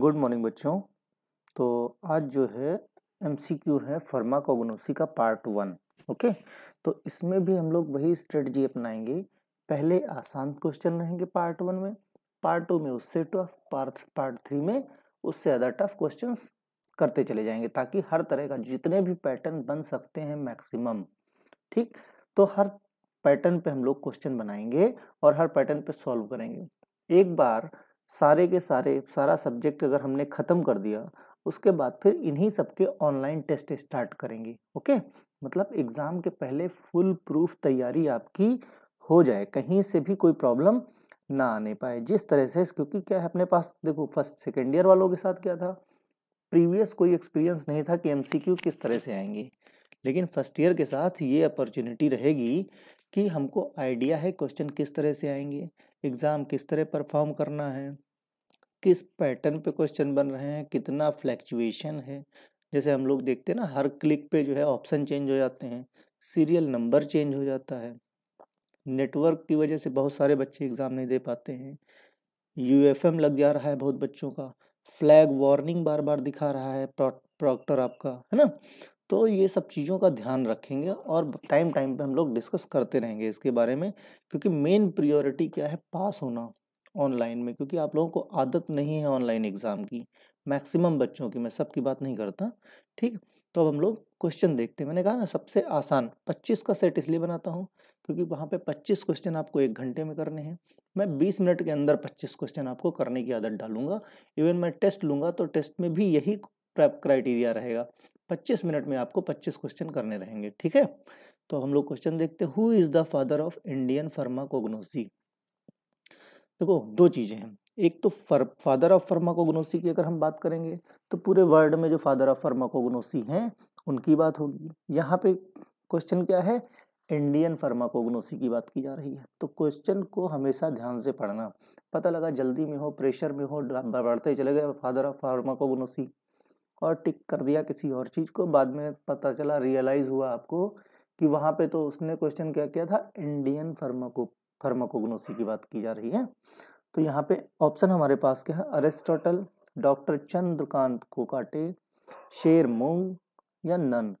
good morning बच्चों तो आज जो है एमसीक्यू है फर्माकोगनोसी का पार्ट वन ओके तो इसमें भी हम लोग वही स्ट्रेटजी अपनाएंगे पहले आसान क्वेश्चन रहेंगे पार्ट वन में पार्ट टू में उससे टफ पार्ट पार्ट थ्री में उससे ज़्यादा टफ क्वेश्चन करते चले जाएंगे ताकि हर तरह का जितने भी पैटर्न बन सकते हैं मैक्सिमम ठीक तो हर पैटर्न पे हम लोग क्वेश्चन बनाएंगे और हर पैटर्न पे सॉल्व करेंगे एक बार सारे के सारे सारा सब्जेक्ट अगर हमने ख़त्म कर दिया उसके बाद फिर इन्हीं सब के ऑनलाइन टेस्ट स्टार्ट करेंगे ओके मतलब एग्ज़ाम के पहले फुल प्रूफ तैयारी आपकी हो जाए कहीं से भी कोई प्रॉब्लम ना आने पाए जिस तरह से क्योंकि क्या है अपने पास देखो फर्स्ट सेकेंड ईयर वालों के साथ क्या था प्रीवियस कोई एक्सपीरियंस नहीं था कि एम किस तरह से आएंगे लेकिन फर्स्ट ईयर के साथ ये अपॉर्चुनिटी रहेगी कि हमको आइडिया है क्वेश्चन किस तरह से आएंगे एग्ज़ाम किस तरह परफॉर्म करना है किस पैटर्न पे क्वेश्चन बन रहे हैं कितना फ्लैक्चुएशन है जैसे हम लोग देखते हैं ना हर क्लिक पे जो है ऑप्शन चेंज हो जाते हैं सीरियल नंबर चेंज हो जाता है नेटवर्क की वजह से बहुत सारे बच्चे एग्ज़ाम नहीं दे पाते हैं यू लग जा रहा है बहुत बच्चों का फ्लैग वार्निंग बार बार दिखा रहा है प्रॉक्टर आपका है ना तो ये सब चीज़ों का ध्यान रखेंगे और टाइम टाइम पे हम लोग डिस्कस करते रहेंगे इसके बारे में क्योंकि मेन प्रियोरिटी क्या है पास होना ऑनलाइन में क्योंकि आप लोगों को आदत नहीं है ऑनलाइन एग्ज़ाम की मैक्सिमम बच्चों की मैं सबकी बात नहीं करता ठीक तो अब हम लोग क्वेश्चन देखते हैं मैंने कहा ना सबसे आसान 25 का सेट इसलिए बनाता हूँ क्योंकि वहाँ पे 25 क्वेश्चन आपको एक घंटे में करने हैं मैं 20 मिनट के अंदर 25 क्वेश्चन आपको करने की आदत डालूंगा इवन मैं टेस्ट लूँगा तो टेस्ट में भी यही क्राइटेरिया रहेगा 25 मिनट में आपको 25 क्वेश्चन करने रहेंगे ठीक है तो हम लोग क्वेश्चन देखते हैं who is the father of Indian pharmacognosy देखो दो चीज़ें हैं एक तो फर फादर ऑफ फार्माकोगनोसी की अगर हम बात करेंगे तो पूरे वर्ल्ड में जो फादर ऑफ फार्माकोगनोसी हैं उनकी बात होगी यहाँ पे क्वेश्चन क्या है इंडियन फार्माकोगनोसी की बात की जा रही है तो क्वेश्चन को हमेशा ध्यान से पढ़ना पता लगा जल्दी में हो प्रेशर में हो बढ़ते चले गए फादर ऑफ फार्माकोगनोसी और टिक कर दिया किसी और चीज़ को बाद में पता चला रियलाइज़ हुआ आपको कि वहाँ पे तो उसने क्वेश्चन क्या किया था इंडियन फार्माको फर्माकोग्नोसी की बात की जा रही है तो यहाँ पे ऑप्शन हमारे पास क्या है अरेस्टोटल डॉक्टर चंद्रकांत कोकाटे शेर मोंग या नन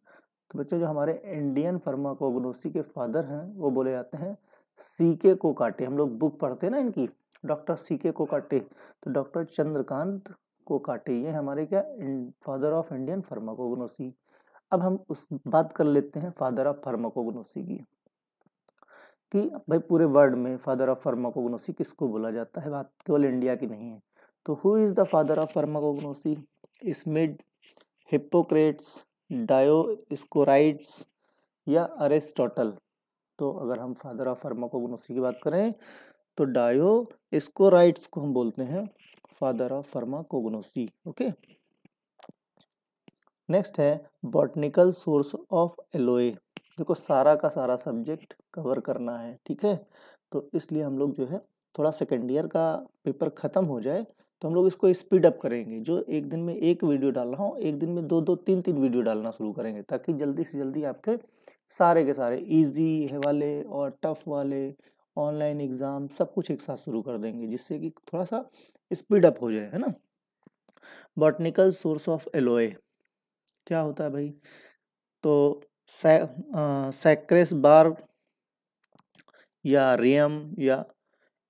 तो बच्चों जो हमारे इंडियन फर्माकोग्नोसी के फादर हैं वो बोले जाते हैं सी के कोकाटे हम लोग बुक पढ़ते हैं ना इनकी डॉक्टर सी के कोकाटे तो डॉक्टर चंद्रकांत कोकाटे ये हमारे क्या फादर ऑफ इंडियन फर्माकोग्नोसी अब हम उस बात कर लेते हैं फादर ऑफ फर्माकोग्नोसी की कि भाई पूरे वर्ल्ड में फादर ऑफ फार्माकोग्नोसी किसको बोला जाता है बात केवल इंडिया की नहीं है तो who is the father of pharmacognosy Schmidt Dioscorides या अरेस्टोटल तो अगर हम फादर ऑफ फार्माकोग्नोसी की बात करें तो डायो इस्कोराइट्स को हम बोलते हैं father of pharmacognosy okay next है बॉटनिकल सोर्स ऑफ एलोए देखो सारा का सारा सब्जेक्ट कवर करना है ठीक है तो इसलिए हम लोग जो है थोड़ा सेकेंड ईयर का पेपर ख़त्म हो जाए तो हम लोग इसको स्पीड अप करेंगे जो एक दिन में एक वीडियो डाल रहा हूँ एक दिन में दो दो तीन तीन वीडियो डालना शुरू करेंगे ताकि जल्दी से जल्दी आपके सारे के सारे ईजी वाले और टफ वाले ऑनलाइन एग्ज़ाम सब कुछ एक साथ शुरू कर देंगे जिससे कि थोड़ा सा स्पीड अप हो जाए है ना बॉटनिकल सोर्स ऑफ एलोए क्या होता है भाई तो सैक्रेस बार या रियम या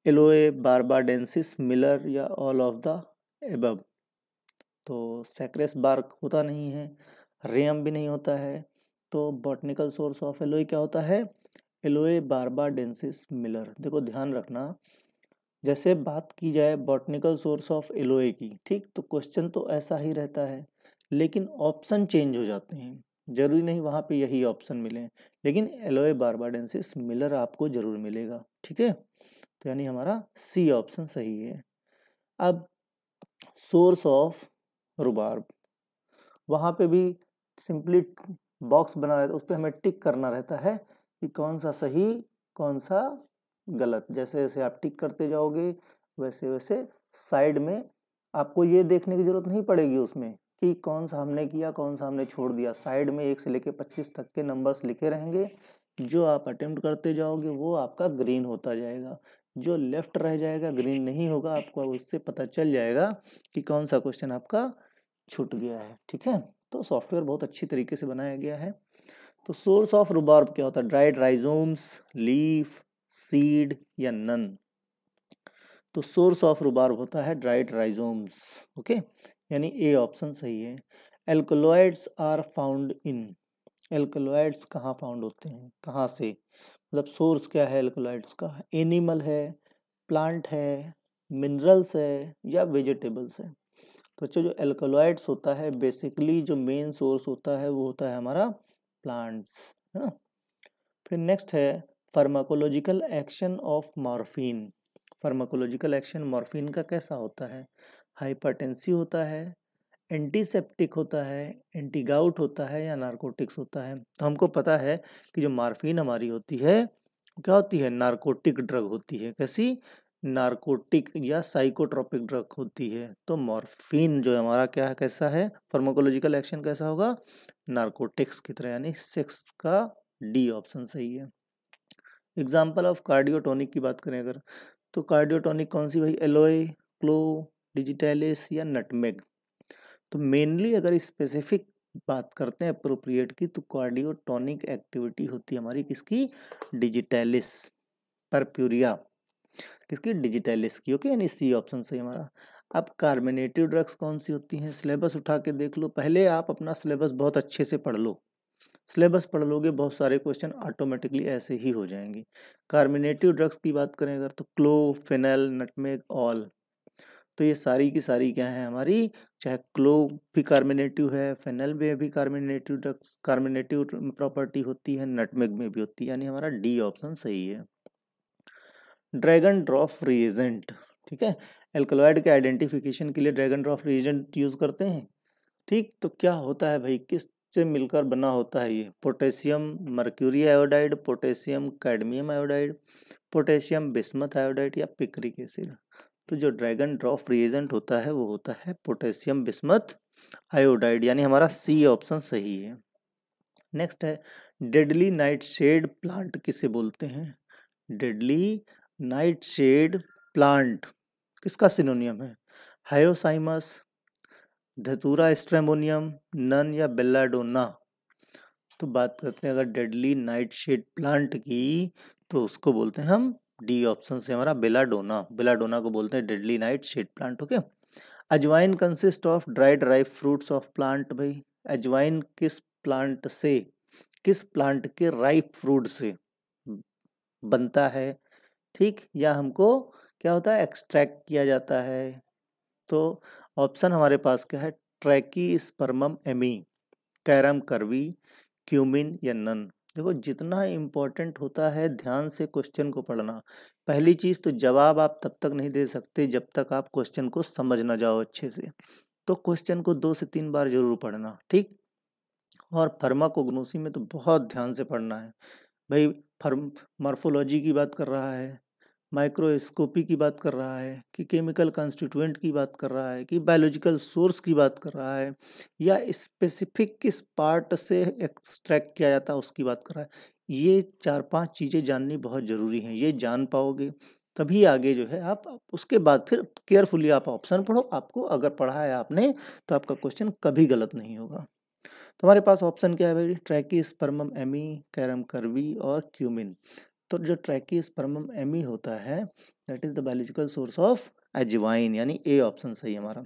एलोए बारबाडेंसिस मिलर या ऑल ऑफ द एबब तो सैक्रेस बार होता नहीं है रियम भी नहीं होता है तो बॉटनिकल सोर्स ऑफ एलोए क्या होता है एलोए बारबाडेंसिस मिलर देखो ध्यान रखना जैसे बात की जाए बॉटनिकल सोर्स ऑफ एलोए की ठीक तो क्वेश्चन तो ऐसा ही रहता है लेकिन ऑप्शन चेंज हो जाते हैं जरूरी नहीं वहाँ पे यही ऑप्शन मिले लेकिन एलोए बारबाडेंसिस मिलर आपको ज़रूर मिलेगा ठीक है तो यानी हमारा सी ऑप्शन सही है अब सोर्स ऑफ रुबार्ब वहाँ पे भी सिंपली बॉक्स बना रहता है उस पर हमें टिक करना रहता है कि कौन सा सही कौन सा गलत जैसे जैसे आप टिक करते जाओगे वैसे वैसे साइड में आपको ये देखने की ज़रूरत नहीं पड़ेगी उसमें कि कौन सा हमने किया कौन सा हमने छोड़ दिया साइड में एक से लेके पच्चीस तक के नंबर्स लिखे रहेंगे जो आप अटेम्प्ट करते जाओगे वो आपका ग्रीन होता जाएगा जो लेफ्ट रह जाएगा ग्रीन नहीं होगा आपको उससे पता चल जाएगा कि कौन सा क्वेश्चन आपका छूट गया है ठीक है तो सॉफ्टवेयर बहुत अच्छी तरीके से बनाया गया है तो सोर्स ऑफ रुबार्ब क्या होता है ड्राइड राइजोम्स लीफ सीड या नन तो सोर्स ऑफ रुबार्ब होता है ड्राइड राइजोम्स ओके यानी ए ऑप्शन सही है alkaloids are found in alkaloids कहाँ फाउंड होते हैं कहाँ से मतलब सोर्स क्या है एल्कोलॉइड्स का एनिमल है प्लांट है मिनरल्स है या वेजिटेबल्स है तो बच्चों जो एल्कोलॉइड्स होता है बेसिकली जो मेन सोर्स होता है वो होता है हमारा प्लांट्स है ना फिर नेक्स्ट है pharmacological action of morphine pharmacological action morphine का कैसा होता है हाइपरटेंसी होता है एंटीसेप्टिक होता है एंटीगाउट होता है या नारकोटिक्स होता है तो हमको पता है कि जो मार्फिन हमारी होती है क्या होती है नारकोटिक ड्रग होती है कैसी नारकोटिक या साइकोट्रॉपिक ड्रग होती है तो मॉर्फिन जो हमारा क्या है कैसा है फार्माकोलॉजिकल एक्शन कैसा होगा नारकोटिक्स की तरह यानी सेक्स का डी ऑप्शन सही है एग्जाम्पल ऑफ कार्डियोटोनिक की बात करें अगर तो कार्डियोटोनिक कौन सी भाई एलोए क्लो डिजिटाइलिस या नटमेग तो मेनली अगर स्पेसिफिक बात करते हैं अप्रोप्रिएट की तो कार्डियोटोनिक एक्टिविटी होती है हमारी किसकी डिजिटाइलिस परप्यूरिया किसकी डिजिटलिस की ओके यानी सी ऑप्शन सही हमारा अब कार्बोनेटिव ड्रग्स कौन सी होती हैं सिलेबस उठा के देख लो पहले आप अपना सिलेबस बहुत अच्छे से पढ़ लो सिलेबस पढ़ लोगे बहुत सारे क्वेश्चन ऑटोमेटिकली ऐसे ही हो जाएंगे कार्बोनेटिव ड्रग्स की बात करें अगर तो क्लो फिनल नटमेग ऑल तो ये सारी की सारी क्या है हमारी चाहे क्लो भी कार्बोनेटिव है फेनल में भी कार्मिनेटिव कार्मिनेटिव प्रॉपर्टी होती है नटमेग में भी होती है यानी हमारा डी ऑप्शन सही है ड्रैगन ड्रॉफ रिएजेंट ठीक है एल्कोलॉइड के आइडेंटिफिकेशन के लिए ड्रैगन ड्रॉफ रिएजेंट यूज़ करते हैं ठीक तो क्या होता है भाई किस से मिलकर बना होता है ये potassium mercury iodide potassium cadmium iodide potassium bismuth iodide या पिक्रिक एसिड तो जो ड्रैगन ड्रॉप रिएजेंट होता है वो होता है पोटेशियम बिस्मत आयोडाइड यानी हमारा सी ऑप्शन सही है नेक्स्ट है डेडली नाइट शेड प्लांट किसे बोलते हैं डेडली नाइट शेड प्लांट किसका सिनोनियम है हायोसाइमस धतूरा स्ट्रेमोनियम नन या बेल्लाडोना तो बात करते हैं अगर डेडली नाइट शेड प्लांट की तो उसको बोलते हैं हम डी ऑप्शन से हमारा बेलाडोना बेलाडोना को बोलते हैं deadly nightshade plant okay ajwain consist of dried dry fruits of plant भाई अजवाइन किस प्लांट से किस प्लांट के राइप फ्रूट से बनता है ठीक या हमको क्या होता है एक्सट्रैक्ट किया जाता है तो ऑप्शन हमारे पास क्या है trachyspermum ammi carum carvi cumin या नन देखो जितना इम्पोर्टेंट होता है ध्यान से क्वेश्चन को पढ़ना पहली चीज़ तो जवाब आप तब तक नहीं दे सकते जब तक आप क्वेश्चन को समझ ना जाओ अच्छे से तो क्वेश्चन को दो से तीन बार जरूर पढ़ना ठीक और फर्माकोग्नोसी में तो बहुत ध्यान से पढ़ना है भाई फर्म मर्फोलॉजी की बात कर रहा है माइक्रोस्कोपी की बात कर रहा है कि केमिकल कंस्टिट्यूएंट की बात कर रहा है कि बायोलॉजिकल सोर्स की बात कर रहा है या स्पेसिफिक किस पार्ट से एक्सट्रैक्ट किया जाता है उसकी बात कर रहा है ये चार पांच चीज़ें जाननी बहुत ज़रूरी हैं ये जान पाओगे तभी आगे जो है आप उसके बाद फिर केयरफुली आप ऑप्शन पढ़ो आपको अगर पढ़ा है आपने तो आपका क्वेश्चन कभी गलत नहीं होगा तो हमारे पास ऑप्शन क्या है भाई ट्रैकी स्पर्मम एमी कैरम करवी और क्यूमिन तो जो एम एमी e होता है that is the biological source of ajwain यानी ए ऑप्शन सही हमारा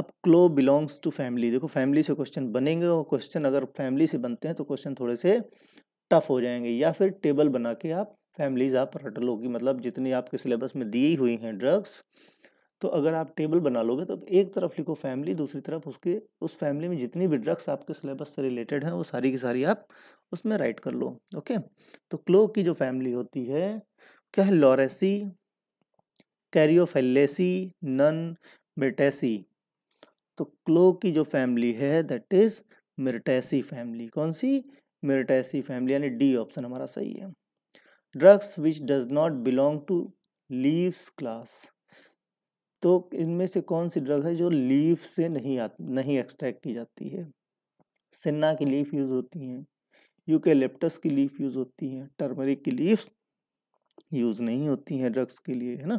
अब क्लो बिलोंग्स टू फैमिली देखो फैमिली से क्वेश्चन बनेंगे और क्वेश्चन अगर फैमिली से बनते हैं तो क्वेश्चन थोड़े से टफ हो जाएंगे या फिर टेबल बना के आप फैमिलीज आप रट लोगी मतलब जितनी आपके सिलेबस में दी हुई हैं ड्रग्स तो अगर आप टेबल बना लोगे तो एक तरफ लिखो फैमिली दूसरी तरफ उसके उस फैमिली में जितनी भी ड्रग्स आपके सिलेबस से रिलेटेड हैं वो सारी की सारी आप उसमें राइट कर लो ओके तो क्लो की जो फैमिली होती है क्या है लॉरेसी कैरियोफेलेसी नन मिर्टेसी तो क्लो की जो फैमिली है दैट इज मिर्टेसी फैमिली कौन सी मिर्टेसी फैमिली यानी डी ऑप्शन हमारा सही है drugs which does not belong to leaves class तो इनमें से कौन सी ड्रग है जो लीव से नहीं आ नहीं एक्सट्रैक्ट की जाती है सिन्ना की लीफ यूज़ होती हैं यूकेलिप्टस की लीफ यूज होती है टर्मरिक की लीव्स यूज नहीं होती हैं ड्रग्स के लिए है ना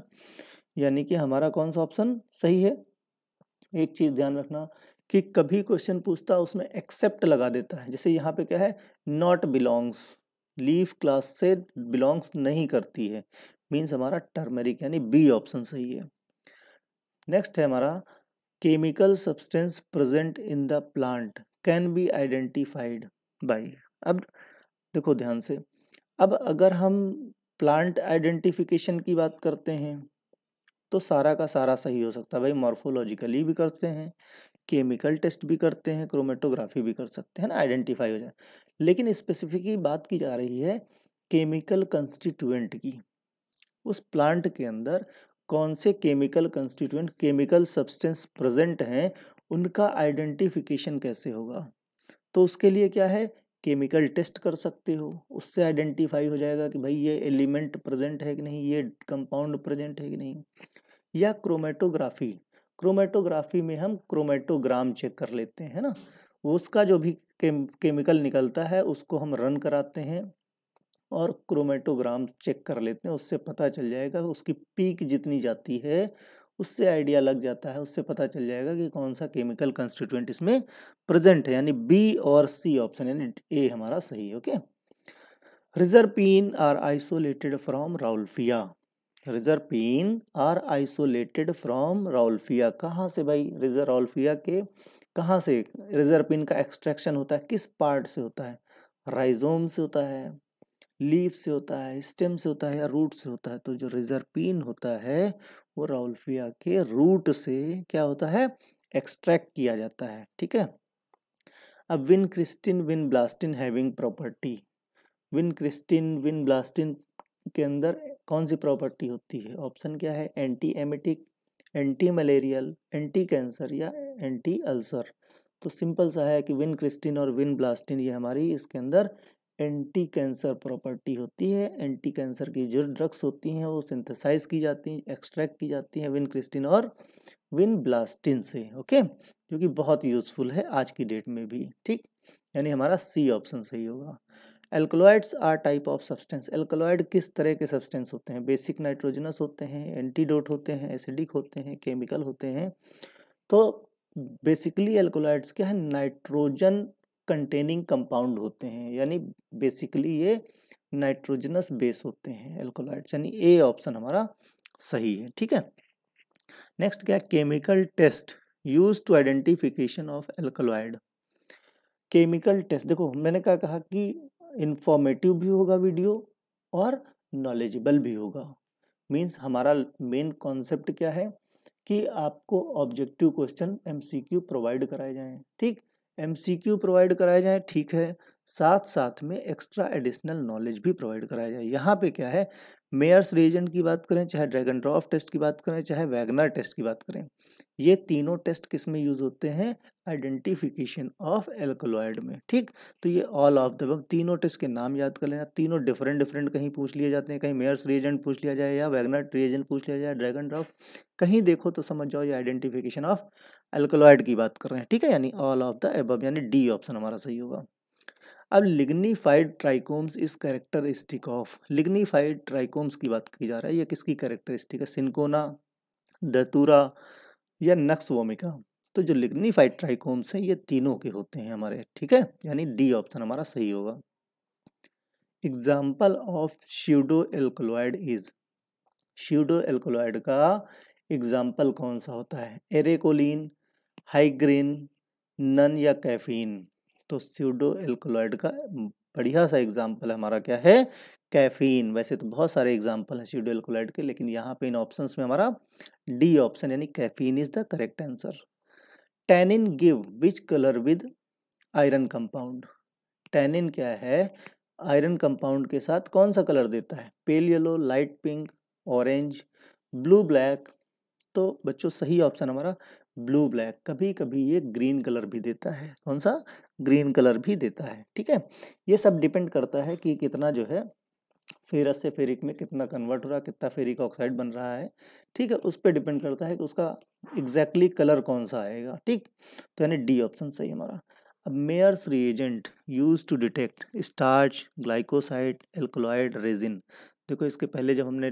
यानी कि हमारा कौन सा ऑप्शन सही है एक चीज़ ध्यान रखना कि कभी क्वेश्चन पूछता है उसमें एक्सेप्ट लगा देता है जैसे यहाँ पे क्या है नॉट बिलोंग्स लीफ क्लास से बिलोंग्स नहीं करती है मीन्स हमारा टर्मेरिक यानी बी ऑप्शन सही है नेक्स्ट है हमारा chemical substance present in the plant can be identified by अब देखो ध्यान से अब अगर हम प्लांट आइडेंटिफिकेशन की बात करते हैं तो सारा का सारा सही हो सकता है भाई मॉर्फोलॉजिकली भी करते हैं केमिकल टेस्ट भी करते हैं क्रोमेटोग्राफी भी कर सकते हैं ना आइडेंटिफाई हो जाए लेकिन स्पेसिफिकली बात की जा रही है केमिकल कंस्टिट्यूएंट की उस प्लांट के अंदर कौन से chemical constituent chemical substance present हैं उनका आइडेंटिफिकेशन कैसे होगा तो उसके लिए क्या है केमिकल टेस्ट कर सकते हो उससे आइडेंटिफाई हो जाएगा कि भाई ये एलिमेंट प्रेजेंट है कि नहीं ये कंपाउंड प्रेजेंट है कि नहीं या क्रोमेटोग्राफी क्रोमेटोग्राफी में हम क्रोमेटोग्राम चेक कर लेते हैं ना उसका जो भी केम, केमिकल निकलता है उसको हम रन कराते हैं और क्रोमेटोग्राम चेक कर लेते हैं उससे पता चल जाएगा उसकी पीक जितनी जाती है उससे आइडिया लग जाता है उससे पता चल जाएगा कि कौन सा केमिकल कंस्टिट्यूएंट इसमें प्रेजेंट है यानी बी और सी ऑप्शन यानी ए हमारा सही है okay reserpine are isolated from rauwolfia reserpine are isolated from rauwolfia कहाँ से भाई रिजर राउल्फिया के कहाँ से रिजर्पिन का एक्सट्रैक्शन होता है किस पार्ट से होता है राइजोम से होता है लीफ से होता है स्टेम से होता है या रूट से होता है तो जो रिजर्पिन होता है वो राउल्फिया के रूट से क्या होता है एक्सट्रैक्ट किया जाता है ठीक है अब vincristine vinblastine having property vincristine vinblastine के अंदर कौन सी प्रॉपर्टी होती है ऑप्शन क्या है antiemetic antimalarial anticancer या एंटी अल्सर तो सिंपल सा है कि विन क्रिस्टिन और विन ब्लास्टिन ये हमारी इसके अंदर एंटी कैंसर प्रॉपर्टी होती है एंटी कैंसर की जो ड्रग्स होती हैं वो सिंथेसाइज की जाती हैं एक्सट्रैक्ट की जाती हैं विन क्रिस्टिन और विन ब्लास्टिन से ओके जो कि बहुत यूज़फुल है आज की डेट में भी ठीक यानी हमारा सी ऑप्शन सही होगा alkaloids are type of substance alkaloid किस तरह के सब्सटेंस होते हैं बेसिक नाइट्रोजनस होते हैं एंटीडोट होते हैं एसिडिक होते हैं केमिकल होते हैं तो बेसिकली एल्कोलॉइड्स क्या है नाइट्रोजन कंटेनिंग कंपाउंड होते हैं यानी बेसिकली ये नाइट्रोजनस बेस होते हैं एल्कोलाइड्स यानी ए ऑप्शन हमारा सही है ठीक है नेक्स्ट क्या chemical test use to identification of alkaloid chemical test देखो मैंने क्या कहा कि इंफॉर्मेटिव भी होगा वीडियो और नॉलेजेबल भी होगा मीन्स हमारा मेन कॉन्सेप्ट क्या है कि आपको ऑब्जेक्टिव क्वेश्चन एमसीक्यू प्रोवाइड कराए जाएं ठीक एम प्रोवाइड कराए जाए ठीक है साथ साथ में एक्स्ट्रा एडिशनल नॉलेज भी प्रोवाइड कराया जाए यहाँ पे क्या है मेयर्स रीजन की बात करें चाहे ड्रैगन ड्रॉफ टेस्ट की बात करें चाहे वैगनर टेस्ट की बात करें ये तीनों टेस्ट किस में यूज़ होते हैं आइडेंटिफिकेशन ऑफ एल्कोलॉइड में ठीक तो ये ऑल ऑफ द तीनों टेस्ट के नाम याद कर लेना तीनों डिफरेंट डिफरेंट कहीं पूछ लिए जाते हैं कहीं मेयर्स रेजेंट पूछ लिया जाए या वैगनर रिएजेंट पूछ लिया जाए ड्रैगन ड्रॉफ कहीं देखो तो समझ जाओ ये आइडेंटिफिकेशन ऑफ एल्कोलॉइड की बात कर रहे हैं ठीक है यानी ऑल ऑफ द एब यानी डी ऑप्शन हमारा सही होगा अब lignified trichomes is characteristic of lignified trichomes की बात की जा रही है ये किसकी कैरेक्टरिस्टिक है सिंकोना दतूरा या नक्स वोमिका तो जो लिग्नीफाइड ट्राइकोम्स हैं ये तीनों के होते हैं हमारे ठीक है यानी डी ऑप्शन हमारा सही होगा example of pseudo alkaloid is pseudo alkaloid का एग्जाम्पल कौन सा होता है एरेकोलिन हाई ग्रीन नन या कैफीन तो स्यूडो एल्कोलॉइड का बढ़िया सा एग्जाम्पल हमारा क्या है कैफीन वैसे तो बहुत सारे एग्जाम्पल हैं स्यूडो एल्कोलाइड के लेकिन यहाँ पे इन ऑप्शन में हमारा डी ऑप्शन यानी caffeine is the correct answer tannin give which colour with iron compound tannin क्या है आयरन कंपाउंड के साथ कौन सा कलर देता है pale yellow light pink orange blue black तो बच्चों सही ऑप्शन हमारा ब्लू ब्लैक कभी कभी ये ग्रीन कलर भी देता है कौन सा ग्रीन कलर भी देता है ठीक है ये सब डिपेंड करता है कि कितना जो है फेरस से फेरिक में कितना कन्वर्ट हो रहा है कितना फेरिक ऑक्साइड बन रहा है ठीक है उस पर डिपेंड करता है कि उसका एग्जैक्टली exactly कलर कौन सा आएगा ठीक तो यानी डी ऑप्शन सही हमारा अब Mayer's reagent use to detect starch glycoside alkaloid resin देखो इसके पहले जब हमने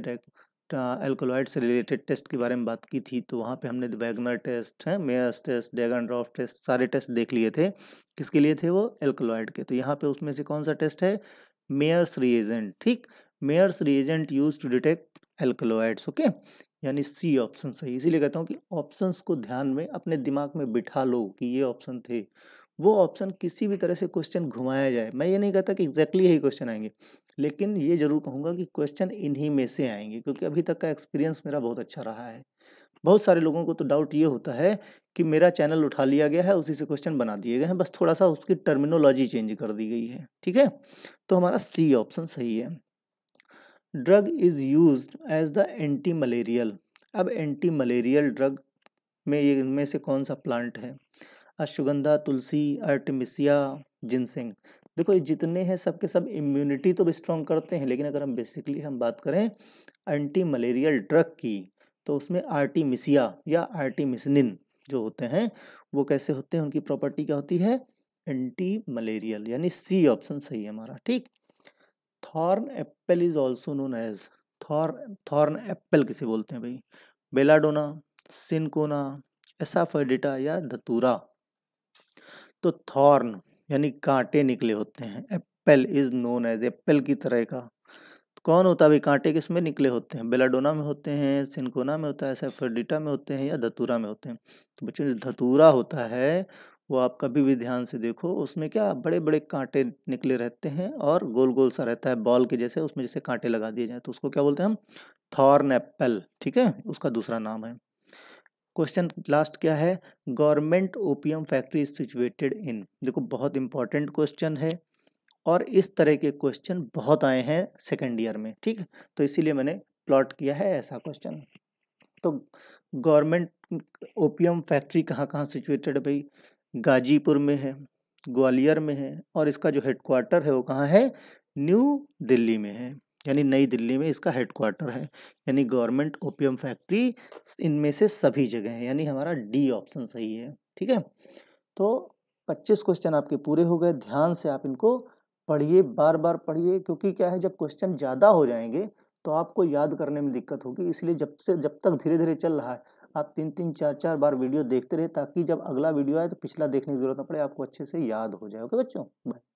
एल्कोलॉइड से रिलेटेड टेस्ट के बारे में बात की थी तो वहाँ पे हमने वैगनर टेस्ट है Mayer's test Dragendorff test सारे टेस्ट देख लिए थे किसके लिए थे वो एल्कोलॉइड के तो यहाँ पे उसमें से कौन सा टेस्ट है मेयर्स रिएजेंट ठीक Mayer's reagent use to detect alkaloids okay यानी सी ऑप्शन सही इसीलिए कहता हूँ कि ऑप्शन को ध्यान में अपने दिमाग में बिठा लो कि ये ऑप्शन थे वो ऑप्शन किसी भी तरह से क्वेश्चन घुमाया जाए मैं ये नहीं कहता कि एग्जैक्टली यही क्वेश्चन आएंगे लेकिन ये ज़रूर कहूँगा कि क्वेश्चन इन्हीं में से आएंगे क्योंकि अभी तक का एक्सपीरियंस मेरा बहुत अच्छा रहा है बहुत सारे लोगों को तो डाउट ये होता है कि मेरा चैनल उठा लिया गया है उसी से क्वेश्चन बना दिए गए हैं बस थोड़ा सा उसकी टर्मिनोलॉजी चेंज कर दी गई है ठीक है तो हमारा सी ऑप्शन सही है drug is use as the antimalarial अब एंटी मलेरियल ड्रग में ये इनमें से कौन सा प्लांट है अश्वगंधा तुलसी अर्टमिसिया जिनसिंग देखो ये जितने हैं सबके सब इम्यूनिटी तो स्ट्रॉन्ग करते हैं लेकिन अगर हम बेसिकली हम बात करें एंटी मलेरियल ड्रग की तो उसमें आर्टिमिसिया या आर्टिमिसनिन जो होते हैं वो कैसे होते हैं उनकी प्रॉपर्टी क्या होती है एंटी मलेरियल यानी सी ऑप्शन सही है हमारा ठीक thorn apple is also known as thorn thorn apple किसे बोलते हैं भाई बेलाडोना सिनकोना एसाफेडिटा या धतूरा तो थॉर्न यानी कांटे निकले होते हैं apple is known as apple की तरह का तो कौन होता है भाई कांटे किस में निकले होते हैं बेलाडोना में होते हैं सिनकोना में होता है सेफेडिटा में होते हैं या धतूरा में होते हैं तो बच्चों जो धतूरा होता है वो आप कभी भी ध्यान से देखो उसमें क्या बड़े बड़े कांटे निकले रहते हैं और गोल गोल सा रहता है बॉल के जैसे उसमें जैसे कांटे लगा दिए जाए तो उसको क्या बोलते हैं हम थॉर्न एप्पल ठीक है उसका दूसरा नाम है क्वेश्चन लास्ट क्या है government opium factory is situated in देखो बहुत इंपॉर्टेंट क्वेश्चन है और इस तरह के क्वेश्चन बहुत आए हैं सेकेंड ईयर में ठीक तो इसीलिए मैंने प्लॉट किया है ऐसा क्वेश्चन तो गवर्नमेंट ओपीएम फैक्ट्री कहाँ कहाँ सिचुएटेड है भाई गाजीपुर में है ग्वालियर में है और इसका जो हेडक्वार्टर है वो कहाँ है न्यू दिल्ली में है यानी नई दिल्ली में इसका हेडक्वार्टर है यानी गवर्नमेंट ओपियम फैक्ट्री इनमें से सभी जगह है यानी हमारा डी ऑप्शन सही है ठीक है तो पच्चीस क्वेश्चन आपके पूरे हो गए ध्यान से आप इनको पढ़िए बार बार पढ़िए क्योंकि क्या है जब क्वेश्चन ज़्यादा हो जाएंगे तो आपको याद करने में दिक्कत होगी इसलिए जब से जब तक धीरे धीरे चल रहा है आप तीन तीन चार चार बार वीडियो देखते रहे ताकि जब अगला वीडियो आए तो पिछला देखने की जरूरत न पड़े आपको अच्छे से याद हो जाए ओके बच्चों बाय